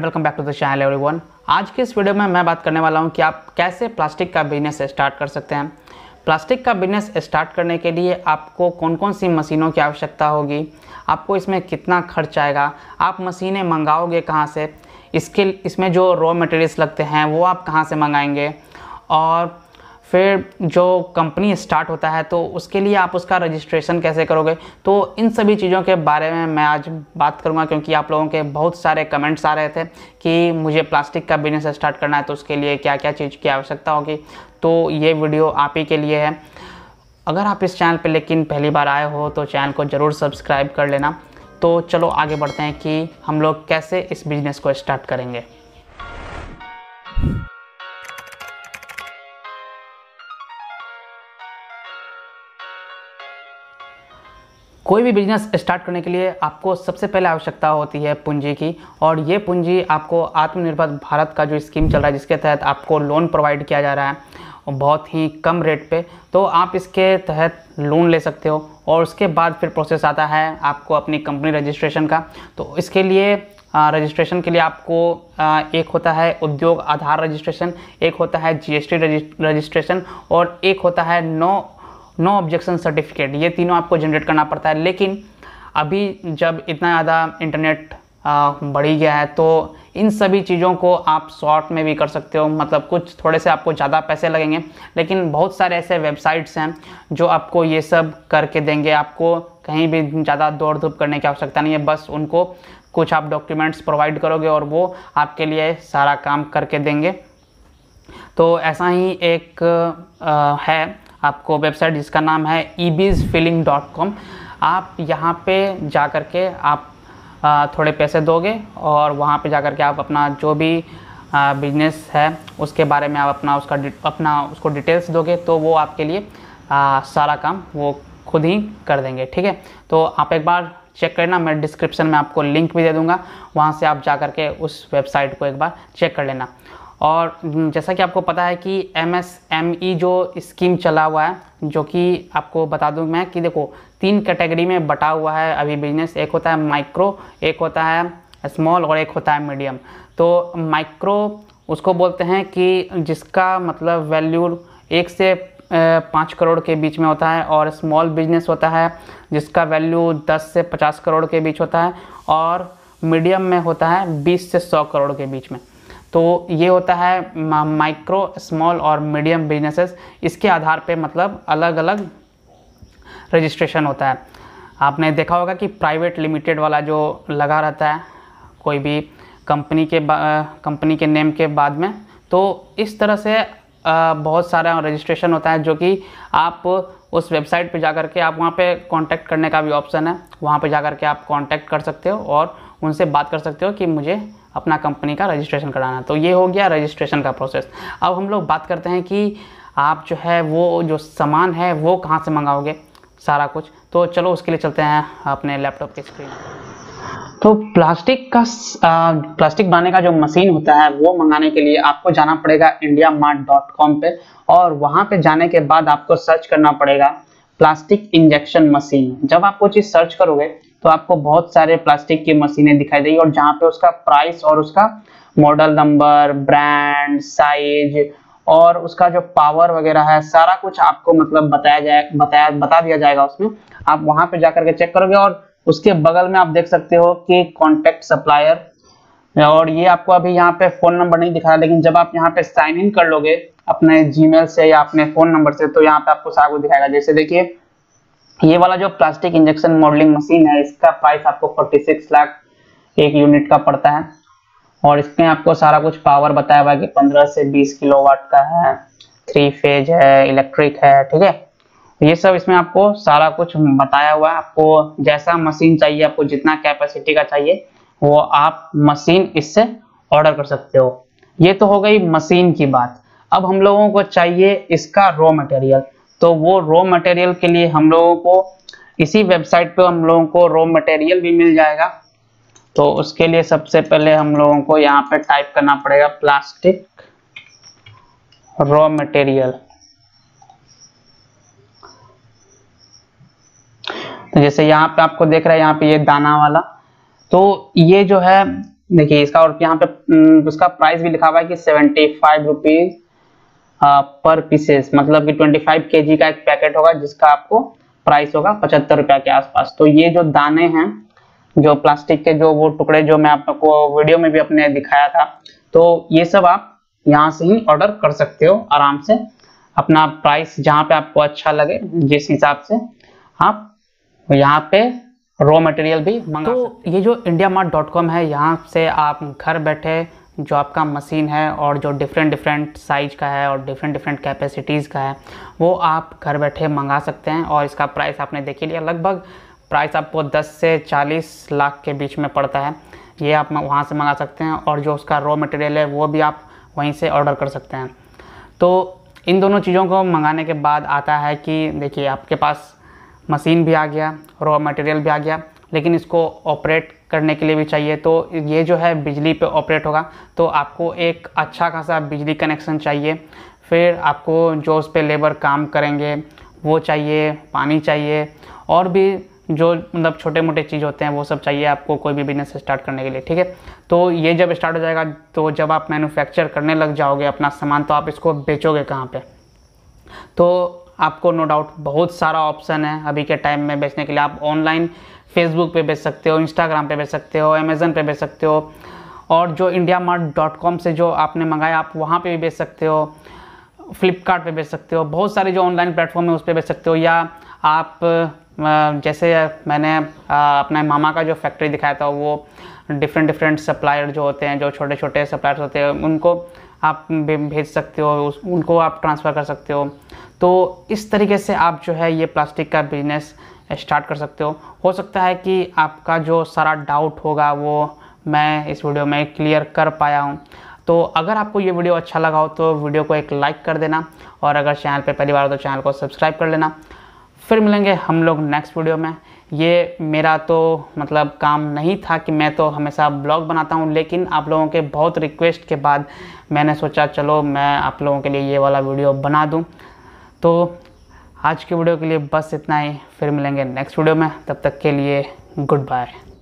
and welcome back to the channel everyone आज के इस वीडियो में मैं बात करने वाला हूं कि आप कैसे प्लास्टिक का बिजनेस स्टार्ट कर सकते हैं प्लास्टिक का बिजनेस स्टार्ट करने के लिए आपको कौन कौन सी मशीनों की आवश्यकता होगी आपको इसमें कितना खर्च आएगा आप मशीनें मंगाओगे कहाँ से इसके इसमें जो रॉ मटेरियल्स लगते हैं वो आप कहाँ से मंगाएंगे और फिर जो कंपनी स्टार्ट होता है तो उसके लिए आप उसका रजिस्ट्रेशन कैसे करोगे तो इन सभी चीज़ों के बारे में मैं आज बात करूंगा क्योंकि आप लोगों के बहुत सारे कमेंट्स आ रहे थे कि मुझे प्लास्टिक का बिजनेस स्टार्ट करना है तो उसके लिए क्या क्या चीज़ की आवश्यकता होगी तो ये वीडियो आप ही के लिए है अगर आप इस चैनल पर लेकिन पहली बार आए हो तो चैनल को ज़रूर सब्सक्राइब कर लेना तो चलो आगे बढ़ते हैं कि हम लोग कैसे इस बिज़नेस को स्टार्ट करेंगे कोई भी बिजनेस स्टार्ट करने के लिए आपको सबसे पहले आवश्यकता होती है पूंजी की और ये पूंजी आपको आत्मनिर्भर भारत का जो स्कीम चल रहा है जिसके तहत आपको लोन प्रोवाइड किया जा रहा है बहुत ही कम रेट पे तो आप इसके तहत लोन ले सकते हो और उसके बाद फिर प्रोसेस आता है आपको अपनी कंपनी रजिस्ट्रेशन का तो इसके लिए रजिस्ट्रेशन के लिए आपको आ, एक होता है उद्योग आधार रजिस्ट्रेशन एक होता है जीएसटी रजिस्ट्रेशन और एक होता है नौ नो ऑब्जेक्शन सर्टिफिकेट ये तीनों आपको जनरेट करना पड़ता है लेकिन अभी जब इतना ज़्यादा इंटरनेट बढ़ी गया है तो इन सभी चीज़ों को आप शॉर्ट में भी कर सकते हो मतलब कुछ थोड़े से आपको ज़्यादा पैसे लगेंगे लेकिन बहुत सारे ऐसे वेबसाइट्स हैं जो आपको ये सब करके देंगे आपको कहीं भी ज़्यादा दौड़ धूप करने की आवश्यकता नहीं है बस उनको कुछ आप डॉक्यूमेंट्स प्रोवाइड करोगे और वो आपके लिए सारा काम करके देंगे तो ऐसा ही एक आ, है आपको वेबसाइट जिसका नाम है ई आप यहाँ पे जा कर के आप थोड़े पैसे दोगे और वहाँ पे जा कर के आप अपना जो भी बिजनेस है उसके बारे में आप अपना उसका अपना उसको डिटेल्स दोगे तो वो आपके लिए सारा काम वो खुद ही कर देंगे ठीक है तो आप एक बार चेक करना मैं डिस्क्रिप्शन में आपको लिंक भी दे दूंगा वहाँ से आप जा कर के उस वेबसाइट को एक बार चेक कर लेना और जैसा कि आपको पता है कि एम एस एम ई जो स्कीम चला हुआ है जो कि आपको बता दूं मैं कि देखो तीन कैटेगरी में बटा हुआ है अभी बिजनेस एक होता है माइक्रो एक होता है स्मॉल और एक होता है मीडियम तो माइक्रो उसको बोलते हैं कि जिसका मतलब वैल्यू एक से पाँच करोड़ के बीच में होता है और स्मॉल बिजनेस होता है जिसका वैल्यू दस से पचास करोड़ के बीच होता है और मीडियम में होता है बीस से सौ करोड़ के बीच में तो ये होता है माइक्रो स्मॉल और मीडियम बिजनेसेस इसके आधार पे मतलब अलग अलग रजिस्ट्रेशन होता है आपने देखा होगा कि प्राइवेट लिमिटेड वाला जो लगा रहता है कोई भी कंपनी के कंपनी के नेम के बाद में तो इस तरह से आ, बहुत सारा रजिस्ट्रेशन होता है जो कि आप उस वेबसाइट पे जा कर के आप वहाँ पे कांटेक्ट करने का भी ऑप्शन है वहाँ पे जा कर के आप कांटेक्ट कर सकते हो और उनसे बात कर सकते हो कि मुझे अपना कंपनी का रजिस्ट्रेशन कराना तो ये हो गया रजिस्ट्रेशन का प्रोसेस अब हम लोग बात करते हैं कि आप जो है वो जो सामान है वो कहाँ से मंगाओगे सारा कुछ तो चलो उसके लिए चलते हैं अपने लैपटॉप की स्क्रीन तो प्लास्टिक का प्लास्टिक बनाने का जो मशीन होता है वो मंगाने के लिए आपको जाना पड़ेगा इंडिया मार्ट डॉट कॉम पर और वहाँ पर जाने के बाद आपको सर्च करना पड़ेगा प्लास्टिक इंजेक्शन मशीन जब आप वो चीज़ सर्च करोगे तो आपको बहुत सारे प्लास्टिक की मशीनें दिखाई देगी और जहाँ पे उसका प्राइस और उसका मॉडल नंबर ब्रांड साइज और उसका जो पावर वगैरह है सारा कुछ आपको मतलब बताया जाए बताया बता दिया जाएगा उसमें आप वहां पे जाकर के चेक करोगे और उसके बगल में आप देख सकते हो कि कॉन्टेक्ट सप्लायर और ये आपको अभी यहाँ पे फोन नंबर नहीं दिखा रहा लेकिन जब आप यहाँ पे साइन इन कर लोगे अपने जीमेल से या अपने फोन नंबर से तो यहाँ पे आपको सारा कुछ दिखाएगा जैसे देखिए ये वाला जो प्लास्टिक इंजेक्शन मॉडलिंग मशीन है इसका प्राइस आपको 46 लाख एक यूनिट का पड़ता है और इसमें आपको सारा कुछ पावर बताया हुआ है कि 15 से 20 किलोवाट का है थ्री फेज है इलेक्ट्रिक है ठीक है ये सब इसमें आपको सारा कुछ बताया हुआ है आपको जैसा मशीन चाहिए आपको जितना कैपेसिटी का चाहिए वो आप मशीन इससे ऑर्डर कर सकते हो ये तो हो गई मशीन की बात अब हम लोगों को चाहिए इसका रॉ मटेरियल तो वो रॉ मटेरियल के लिए हम लोगों को इसी वेबसाइट पे हम लोगों को रॉ मटेरियल भी मिल जाएगा तो उसके लिए सबसे पहले हम लोगों को यहाँ पे टाइप करना पड़ेगा प्लास्टिक रॉ मटेरियल तो जैसे यहाँ पे आपको देख रहा है यहाँ पे ये दाना वाला तो ये जो है देखिए इसका और यहाँ पे हम्म, उसका प्राइस भी लिखा हुआ है कि सेवेंटी फाइव रुपीज पर हाँ, पीसेस मतलब कि 25 केजी का एक पैकेट होगा जिसका आपको प्राइस होगा पचहत्तर रुपया के आसपास तो ये जो दाने हैं जो प्लास्टिक के जो वो टुकड़े जो मैं आपको वीडियो में भी अपने दिखाया था तो ये सब आप यहाँ से ही ऑर्डर कर सकते हो आराम से अपना प्राइस जहाँ पे आपको अच्छा लगे जिस हिसाब से आप यहाँ पे रॉ मटेरियल भी मंगा तो ये जो इंडिया है यहाँ से आप घर बैठे जो आपका मशीन है और जो डिफरेंट डिफरेंट साइज का है और डिफरेंट डिफरेंट कैपेसिटीज़ का है वो आप घर बैठे मंगा सकते हैं और इसका प्राइस आपने देख लिया लगभग प्राइस आपको 10 से 40 लाख के बीच में पड़ता है ये आप वहाँ से मंगा सकते हैं और जो उसका रॉ मटेरियल है वो भी आप वहीं से ऑर्डर कर सकते हैं तो इन दोनों चीज़ों को मंगाने के बाद आता है कि देखिए आपके पास मशीन भी आ गया रॉ मटेरियल भी आ गया लेकिन इसको ऑपरेट करने के लिए भी चाहिए तो ये जो है बिजली पे ऑपरेट होगा तो आपको एक अच्छा खासा बिजली कनेक्शन चाहिए फिर आपको जो उस पर लेबर काम करेंगे वो चाहिए पानी चाहिए और भी जो मतलब छोटे मोटे चीज़ होते हैं वो सब चाहिए आपको कोई भी बिजनेस स्टार्ट करने के लिए ठीक है तो ये जब स्टार्ट हो जाएगा तो जब आप मैन्युफैक्चर करने लग जाओगे अपना सामान तो आप इसको बेचोगे कहाँ पे तो आपको नो डाउट बहुत सारा ऑप्शन है अभी के टाइम में बेचने के लिए आप ऑनलाइन फेसबुक पे बेच सकते हो इंस्टाग्राम पे बेच सकते हो अमेज़न पे बेच सकते हो और जो इंडिया मार्ट डॉट कॉम से जो आपने मंगाया आप वहाँ पे भी बेच सकते हो फ्लिपकार्ट पे बेच सकते हो बहुत सारे जो ऑनलाइन प्लेटफॉर्म है उस पर बेच सकते हो या आप जैसे मैंने अपने मामा का जो फैक्ट्री दिखाया था वो डिफरेंट डिफरेंट सप्लायर जो होते हैं जो छोटे छोटे सप्लायर्स होते हैं उनको आप भेज सकते हो उनको आप ट्रांसफ़र कर सकते हो तो इस तरीके से आप जो है ये प्लास्टिक का बिजनेस स्टार्ट कर सकते हो हो सकता है कि आपका जो सारा डाउट होगा वो मैं इस वीडियो में क्लियर कर पाया हूँ तो अगर आपको ये वीडियो अच्छा लगा हो तो वीडियो को एक लाइक कर देना और अगर चैनल पर पहली बार तो चैनल को सब्सक्राइब कर लेना फिर मिलेंगे हम लोग नेक्स्ट वीडियो में ये मेरा तो मतलब काम नहीं था कि मैं तो हमेशा ब्लॉग बनाता हूँ लेकिन आप लोगों के बहुत रिक्वेस्ट के बाद मैंने सोचा चलो मैं आप लोगों के लिए ये वाला वीडियो बना दूँ तो आज के वीडियो के लिए बस इतना ही फिर मिलेंगे नेक्स्ट वीडियो में तब तक के लिए गुड बाय